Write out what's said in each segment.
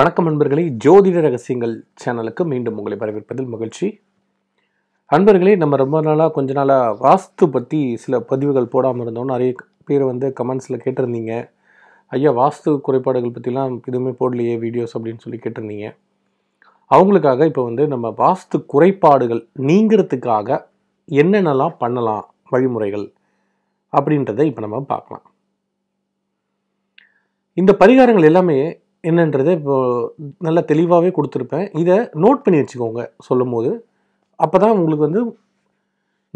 வணக்கம் நண்பர்களே ஜோதிட ரகசியங்கள் சேனலுக்கு மீண்டும் உங்களை வரவேற்பதில் மகிழ்ச்சி நண்பர்களே நம்ம ரொம்ப நாளாக கொஞ்ச நாளாக வாஸ்து பற்றி சில பதிவுகள் போடாமல் இருந்தோம் நிறைய பேர் வந்து கமெண்ட்ஸில் கேட்டிருந்தீங்க ஐயா வாஸ்து குறைபாடுகள் பற்றிலாம் எதுவுமே போடலையே வீடியோஸ் அப்படின்னு சொல்லி கேட்டிருந்தீங்க அவங்களுக்காக இப்போ வந்து நம்ம வாஸ்து குறைபாடுகள் நீங்கிறதுக்காக என்னென்னலாம் பண்ணலாம் வழிமுறைகள் அப்படின்றத இப்போ நம்ம பார்க்கலாம் இந்த பரிகாரங்கள் எல்லாமே என்னன்றதை இப்போது நல்லா தெளிவாகவே கொடுத்துருப்பேன் இதை நோட் பண்ணி வச்சுக்கோங்க சொல்லும் போது அப்போ தான் உங்களுக்கு வந்து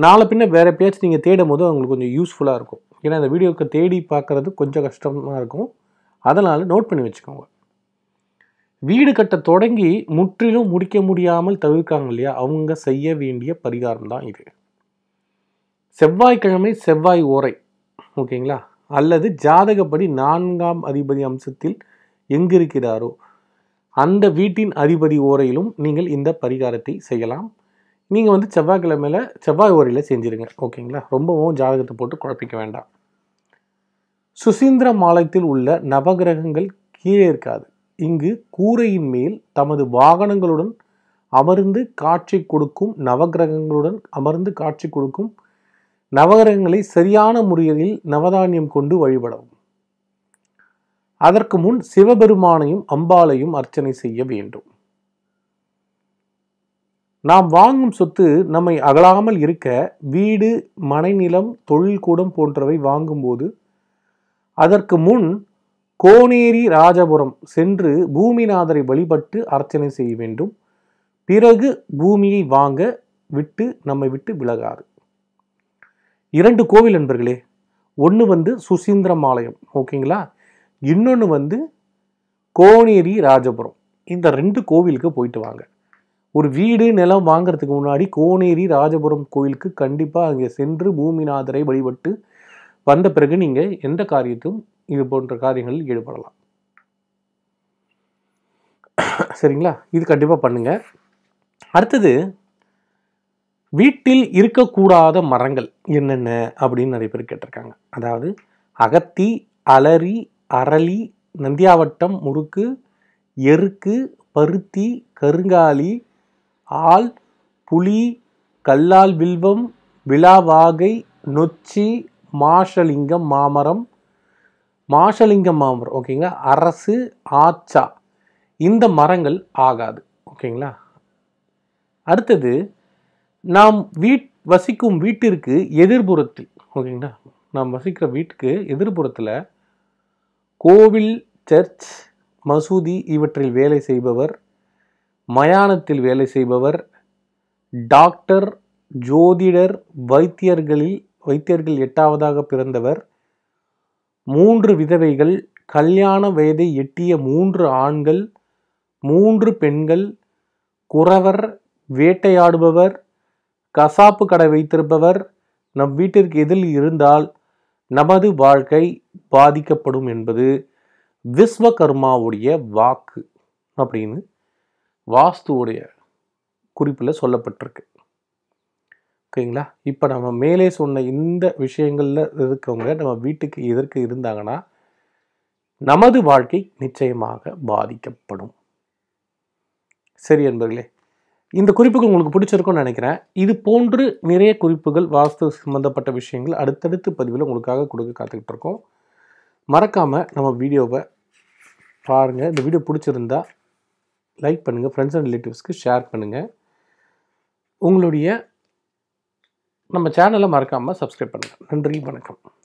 நாளை பின்ன வேறு எப்பயாச்சும் நீங்கள் தேடும் போது உங்களுக்கு கொஞ்சம் யூஸ்ஃபுல்லாக இருக்கும் ஏன்னா அந்த வீடியோக்கு தேடி பார்க்குறது கொஞ்சம் கஷ்டமாக இருக்கும் அதனால் நோட் பண்ணி வச்சுக்கோங்க வீடு கட்ட தொடங்கி முற்றிலும் முடிக்க முடியாமல் தவிர்க்காங்க இல்லையா அவங்க செய்ய வேண்டிய பரிகாரம் தான் இது செவ்வாய்க்கிழமை செவ்வாய் ஓரை ஓகேங்களா அல்லது ஜாதகப்படி நான்காம் அதிபதி அம்சத்தில் எங்கிருக்கிறாரோ அந்த வீட்டின் அதிபதி ஓரையிலும் நீங்கள் இந்த பரிகாரத்தை செய்யலாம் நீங்கள் வந்து செவ்வாய்க்கிழமையில் செவ்வாய் ஓரையில் செஞ்சுருங்க ஓகேங்களா ரொம்பவும் ஜாதகத்தை போட்டு குழப்பிக்க வேண்டாம் சுசீந்திர மாலயத்தில் உள்ள நவகிரகங்கள் கீழே இருக்காது இங்கு கூரையின் மேல் தமது வாகனங்களுடன் அமர்ந்து காட்சி கொடுக்கும் நவகிரகங்களுடன் அமர்ந்து காட்சி கொடுக்கும் நவகிரகங்களை சரியான முறையில் நவதானியம் கொண்டு வழிபடவும் அதற்கு முன் சிவபெருமானையும் அம்பாலையும் அர்ச்சனை செய்ய வேண்டும் நாம் வாங்கும் சொத்து நம்மை அகலாமல் இருக்க வீடு மனைநிலம் தொழில்கூடம் போன்றவை வாங்கும்போது அதற்கு முன் கோனேரி ராஜபுரம் சென்று பூமிநாதரை வழிபட்டு அர்ச்சனை செய்ய வேண்டும் பிறகு பூமியை வாங்க விட்டு நம்மை விட்டு விலகாது இரண்டு கோவில் நண்பர்களே ஒன்று வந்து சுசீந்திரம் ஆலயம் ஓகேங்களா இன்னொன்று வந்து கோனேரி ராஜபுரம் இந்த ரெண்டு கோவிலுக்கு போயிட்டு வாங்க ஒரு வீடு நிலம் வாங்கிறதுக்கு முன்னாடி கோனேரி ராஜபுரம் கோவிலுக்கு கண்டிப்பாக அங்கே சென்று பூமிநாதரை வழிபட்டு வந்த பிறகு நீங்கள் எந்த காரியத்தையும் இது போன்ற காரியங்களில் ஈடுபடலாம் சரிங்களா இது கண்டிப்பாக பண்ணுங்கள் அடுத்தது வீட்டில் இருக்கக்கூடாத மரங்கள் என்னென்ன அப்படின்னு நிறைய பேர் கேட்டிருக்காங்க அதாவது அகத்தி அலரி அரளி நந்தியாவட்டம் முறுக்கு எருக்கு பருத்தி கருங்காலி ஆள் புலி கல்லால் வில்வம் விழாவாகை நொச்சி மாஷலிங்கம் மாமரம் மாஷலிங்கம் மாமரம் ஓகேங்களா அரசு ஆச்சா இந்த மரங்கள் ஆகாது ஓகேங்களா அடுத்தது நாம் வீட் வசிக்கும் வீட்டிற்கு எதிர்புறத்தில் ஓகேங்களா நாம் வசிக்கிற வீட்டுக்கு எதிர்புறத்தில் கோவில் சர்ச் மசூதி இவற்றில் வேலை செய்பவர் மயானத்தில் வேலை செய்பவர் டாக்டர் ஜோதிடர் வைத்தியர்களில் வைத்தியர்கள் எட்டாவதாக பிறந்தவர் மூன்று விதவைகள் கல்யாண வயதை எட்டிய மூன்று ஆண்கள் மூன்று பெண்கள் குறவர் வேட்டையாடுபவர் கசாப்பு கடை வைத்திருப்பவர் நம் வீட்டிற்கு எதில் இருந்தால் நமது வாழ்க்கை பாதிக்கப்படும் என்பது விஸ்வகர்மாவுடைய வாக்கு அப்படின்னு வாஸ்துவுடைய குறிப்பில் சொல்லப்பட்டிருக்கு ஓகேங்களா இப்போ நம்ம மேலே சொன்ன இந்த விஷயங்களில் இருக்கவங்க நம்ம வீட்டுக்கு எதற்கு இருந்தாங்கன்னா நமது வாழ்க்கை நிச்சயமாக பாதிக்கப்படும் சரி என்பர்களே இந்த குறிப்புகள் உங்களுக்கு பிடிச்சிருக்கும்னு நினைக்கிறேன் இது போன்று நிறைய குறிப்புகள் வாஸ்து சம்மந்தப்பட்ட விஷயங்கள் அடுத்தடுத்து பதிவில் உங்களுக்காக கொடுக்க காத்துக்கிட்டு இருக்கோம் மறக்காமல் நம்ம வீடியோவை பாருங்கள் இந்த வீடியோ பிடிச்சிருந்தா லைக் பண்ணுங்கள் ஃப்ரெண்ட்ஸ் அண்ட் ரிலேட்டிவ்ஸ்க்கு ஷேர் பண்ணுங்கள் உங்களுடைய நம்ம சேனலை மறக்காமல் சப்ஸ்கிரைப் பண்ணுங்கள் நன்றி வணக்கம்